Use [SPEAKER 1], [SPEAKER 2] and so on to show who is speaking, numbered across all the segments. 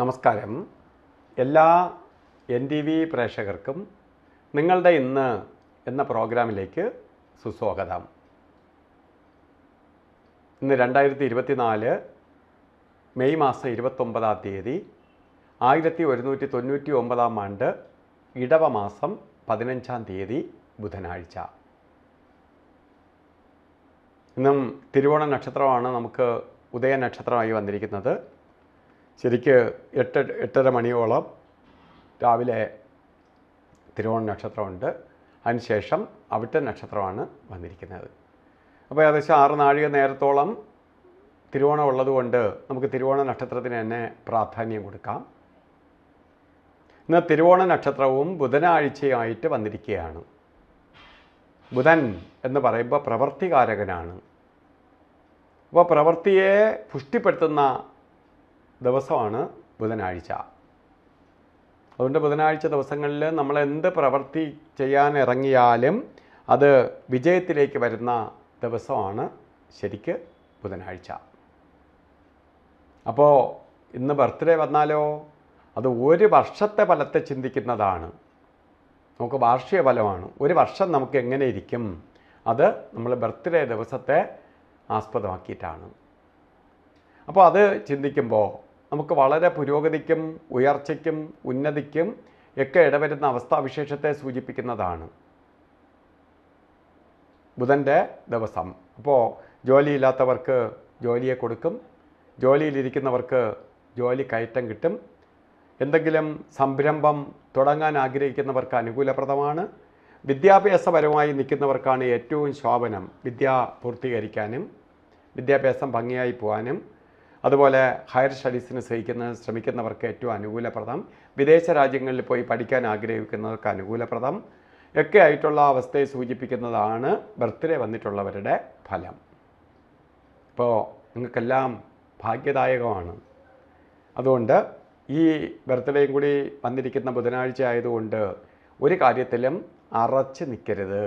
[SPEAKER 1] നമസ്കാരം എല്ലാ N T V പ്രേക്ഷകർക്കും നിങ്ങളുടെ ഇന്ന് എന്ന പ്രോഗ്രാമിലേക്ക് സുസ്വാഗതം ഇന്ന് രണ്ടായിരത്തി ഇരുപത്തിനാല് മെയ് മാസം ഇരുപത്തൊമ്പതാം തീയതി ആയിരത്തി ഒരുന്നൂറ്റി തൊണ്ണൂറ്റി ഒമ്പതാം ആണ്ട് ഇടവ മാസം പതിനഞ്ചാം തീയതി ബുധനാഴ്ച ഇന്നും തിരുവോണ നക്ഷത്രമാണ് നമുക്ക് ഉദയ നക്ഷത്രമായി വന്നിരിക്കുന്നത് ശരിക്ക് എട്ട് എട്ടര മണിയോളം രാവിലെ തിരുവോണ നക്ഷത്രമുണ്ട് അതിനുശേഷം അവിട്ട നക്ഷത്രമാണ് വന്നിരിക്കുന്നത് അപ്പോൾ ഏകദേശം ആറ് നാഴിക നേരത്തോളം തിരുവോണം ഉള്ളതുകൊണ്ട് നമുക്ക് തിരുവോണ നക്ഷത്രത്തിന് തന്നെ പ്രാധാന്യം കൊടുക്കാം ഇന്ന് തിരുവോണ നക്ഷത്രവും ബുധനാഴ്ചയായിട്ട് വന്നിരിക്കുകയാണ് ബുധൻ എന്ന് പറയുമ്പോൾ പ്രവർത്തികാരകനാണ് അപ്പോൾ പ്രവൃത്തിയെ പുഷ്ടിപ്പെടുത്തുന്ന ദിവസമാണ് ബുധനാഴ്ച അതുകൊണ്ട് ബുധനാഴ്ച ദിവസങ്ങളിൽ നമ്മൾ എന്ത് പ്രവൃത്തി ചെയ്യാൻ ഇറങ്ങിയാലും അത് വിജയത്തിലേക്ക് വരുന്ന ദിവസമാണ് ശരിക്ക് ബുധനാഴ്ച അപ്പോൾ ഇന്ന് ബർത്ത്ഡേ വന്നാലോ അത് ഒരു വർഷത്തെ ഫലത്തെ ചിന്തിക്കുന്നതാണ് നമുക്ക് വാർഷിക ഫലമാണ് ഒരു വർഷം നമുക്ക് എങ്ങനെ ഇരിക്കും അത് നമ്മൾ ബർത്ത്ഡേ ദിവസത്തെ ആസ്പദമാക്കിയിട്ടാണ് അപ്പോൾ അത് ചിന്തിക്കുമ്പോൾ നമുക്ക് വളരെ പുരോഗതിക്കും ഉയർച്ചയ്ക്കും ഉന്നതിക്കും ഒക്കെ ഇടവരുന്ന അവസ്ഥാവിശേഷത്തെ സൂചിപ്പിക്കുന്നതാണ് ബുധൻ്റെ ദിവസം അപ്പോൾ ജോലിയില്ലാത്തവർക്ക് ജോലിയെ കൊടുക്കും ജോലിയിലിരിക്കുന്നവർക്ക് ജോലി കയറ്റം കിട്ടും എന്തെങ്കിലും സംരംഭം തുടങ്ങാൻ ആഗ്രഹിക്കുന്നവർക്ക് അനുകൂലപ്രദമാണ് വിദ്യാഭ്യാസപരമായി നിൽക്കുന്നവർക്കാണ് ഏറ്റവും ശോഭനം വിദ്യ പൂർത്തീകരിക്കാനും വിദ്യാഭ്യാസം ഭംഗിയായി പോകാനും അതുപോലെ ഹയർ സ്റ്റഡീസിന് സഹിക്കുന്ന ശ്രമിക്കുന്നവർക്ക് ഏറ്റവും അനുകൂലപ്രദം വിദേശ രാജ്യങ്ങളിൽ പോയി പഠിക്കാൻ ആഗ്രഹിക്കുന്നവർക്ക് അനുകൂലപ്രദം ഒക്കെ ആയിട്ടുള്ള അവസ്ഥയെ സൂചിപ്പിക്കുന്നതാണ് ബർത്ത്ഡേ വന്നിട്ടുള്ളവരുടെ ഫലം ഇപ്പോൾ നിങ്ങൾക്കെല്ലാം ഭാഗ്യദായകമാണ് അതുകൊണ്ട് ഈ ബർത്ത്ഡേയും കൂടി വന്നിരിക്കുന്ന ബുധനാഴ്ച ആയതുകൊണ്ട് ഒരു കാര്യത്തിലും അറച്ച് നിൽക്കരുത്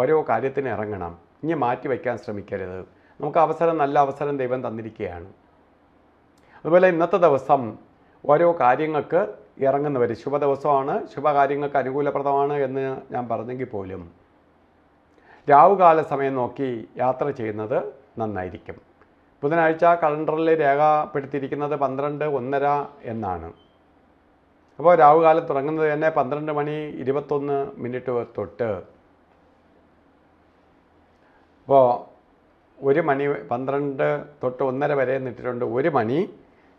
[SPEAKER 1] ഓരോ കാര്യത്തിന് ഇറങ്ങണം ഇനി മാറ്റി വയ്ക്കാൻ ശ്രമിക്കരുത് നമുക്ക് അവസരം നല്ല അവസരം ദൈവം തന്നിരിക്കുകയാണ് അതുപോലെ ഇന്നത്തെ ദിവസം ഓരോ കാര്യങ്ങൾക്ക് ഇറങ്ങുന്നവർ ശുഭ ദിവസമാണ് ശുഭകാര്യങ്ങൾക്ക് അനുകൂലപ്രദമാണ് എന്ന് ഞാൻ പറഞ്ഞെങ്കിൽ പോലും രാവുകാല സമയം നോക്കി യാത്ര ചെയ്യുന്നത് നന്നായിരിക്കും ബുധനാഴ്ച കലണ്ടറിൽ രേഖപ്പെടുത്തിയിരിക്കുന്നത് പന്ത്രണ്ട് ഒന്നര എന്നാണ് അപ്പോൾ രാവുകാലം തുടങ്ങുന്നത് തന്നെ പന്ത്രണ്ട് മണി ഇരുപത്തൊന്ന് മിനിറ്റ് തൊട്ട് അപ്പോൾ ഒരു മണി പന്ത്രണ്ട് തൊട്ട് ഒന്നര വരെ നിട്ടിട്ടുണ്ട് ഒരു മണി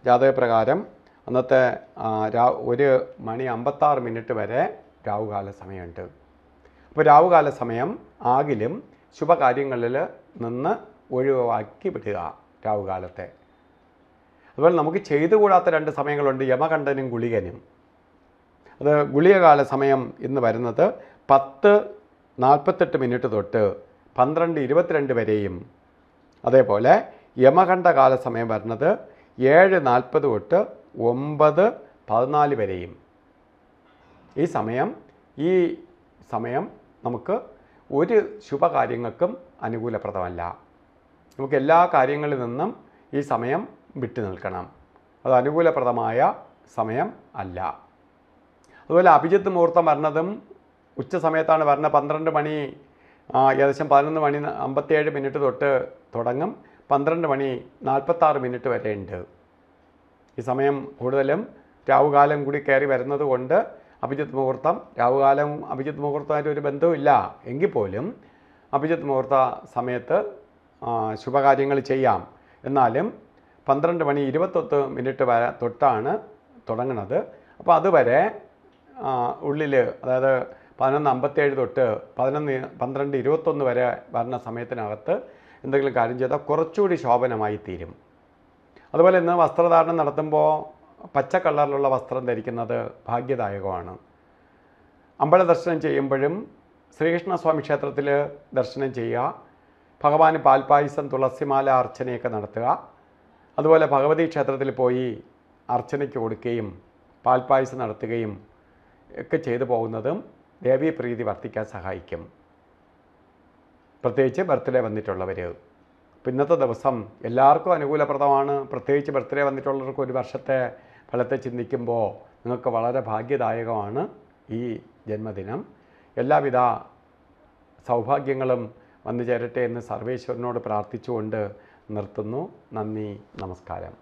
[SPEAKER 1] ജാതകപ്രകാരം അന്നത്തെ ഒരു മണി അമ്പത്താറ് മിനിറ്റ് വരെ രാവുകാല സമയമുണ്ട് അപ്പോൾ രാവുകാല സമയം ആകിലും ശുഭകാര്യങ്ങളിൽ നിന്ന് ഒഴിവാക്കി വിടുക രാവുകാലത്തെ അതുപോലെ നമുക്ക് ചെയ്തുകൂടാത്ത രണ്ട് സമയങ്ങളുണ്ട് യമകണ്ഠനും ഗുളികനും അത് ഗുളികകാല സമയം ഇന്ന് വരുന്നത് പത്ത് നാൽപ്പത്തെട്ട് മിനിറ്റ് തൊട്ട് പന്ത്രണ്ട് ഇരുപത്തിരണ്ട് വരെയും അതേപോലെ യമകണ്ഠകാല സമയം വരുന്നത് ഏഴ് നാൽപ്പത് തൊട്ട് ഒമ്പത് പതിനാല് വരെയും ഈ സമയം ഈ സമയം നമുക്ക് ഒരു ശുഭകാര്യങ്ങൾക്കും അനുകൂലപ്രദമല്ല നമുക്ക് എല്ലാ കാര്യങ്ങളിൽ നിന്നും ഈ സമയം വിട്ടു നിൽക്കണം അത് അനുകൂലപ്രദമായ സമയം അല്ല അതുപോലെ അഭിജിത്ത് മുഹൂർത്തം വരണതും ഉച്ച സമയത്താണ് വരണ പന്ത്രണ്ട് മണി ഏകദേശം പതിനൊന്ന് മണി അമ്പത്തിയേഴ് മിനിറ്റ് തൊട്ട് തുടങ്ങും പന്ത്രണ്ട് മണി നാൽപ്പത്താറ് മിനിറ്റ് വരെ ഉണ്ട് ഈ സമയം കൂടുതലും രാവുകാലം കൂടി കയറി വരുന്നത് കൊണ്ട് അഭിജിത്ത് മുഹൂർത്തം രാവുകാലം അഭിജിത്ത് മുഹൂർത്തമായിട്ട് ഒരു ബന്ധവുമില്ല എങ്കിൽ പോലും അഭിജിത്ത് മുഹൂർത്ത സമയത്ത് ശുഭകാര്യങ്ങൾ ചെയ്യാം എന്നാലും പന്ത്രണ്ട് മണി ഇരുപത്തൊത്ത് മിനിറ്റ് വരെ തൊട്ടാണ് തുടങ്ങുന്നത് അപ്പോൾ അതുവരെ ഉള്ളിൽ അതായത് പതിനൊന്ന് അമ്പത്തേഴ് തൊട്ട് പതിനൊന്ന് പന്ത്രണ്ട് ഇരുപത്തൊന്ന് വരെ വരുന്ന സമയത്തിനകത്ത് എന്തെങ്കിലും കാര്യം ചെയ്താൽ കുറച്ചുകൂടി ശോഭനമായി തീരും അതുപോലെ ഇന്ന് വസ്ത്രധാരണം നടത്തുമ്പോൾ പച്ച കളറിലുള്ള വസ്ത്രം ധരിക്കുന്നത് ഭാഗ്യദായകമാണ് അമ്പല ദർശനം ചെയ്യുമ്പോഴും ശ്രീകൃഷ്ണസ്വാമി ക്ഷേത്രത്തിൽ ദർശനം ചെയ്യുക ഭഗവാൻ പാൽപായസം തുളസിമാല അർച്ചനയൊക്കെ നടത്തുക അതുപോലെ ഭഗവതി ക്ഷേത്രത്തിൽ പോയി അർച്ചനയ്ക്ക് കൊടുക്കുകയും പാൽപായസം നടത്തുകയും ഒക്കെ ചെയ്തു പോകുന്നതും ദേവീപ്രീതി വർദ്ധിക്കാൻ സഹായിക്കും പ്രത്യേകിച്ച് ബർത്ത്ഡേ വന്നിട്ടുള്ളവർ ഇന്നത്തെ ദിവസം എല്ലാവർക്കും അനുകൂലപ്രദമാണ് പ്രത്യേകിച്ച് ബർത്ത്ഡേ വന്നിട്ടുള്ളവർക്ക് ഒരു വർഷത്തെ ഫലത്തെ ചിന്തിക്കുമ്പോൾ നിങ്ങൾക്ക് വളരെ ഭാഗ്യദായകമാണ് ഈ ജന്മദിനം എല്ലാവിധ സൗഭാഗ്യങ്ങളും വന്നു ചേരട്ടെ എന്ന് സർവേശ്വരനോട് പ്രാർത്ഥിച്ചുകൊണ്ട് നിർത്തുന്നു നന്ദി നമസ്കാരം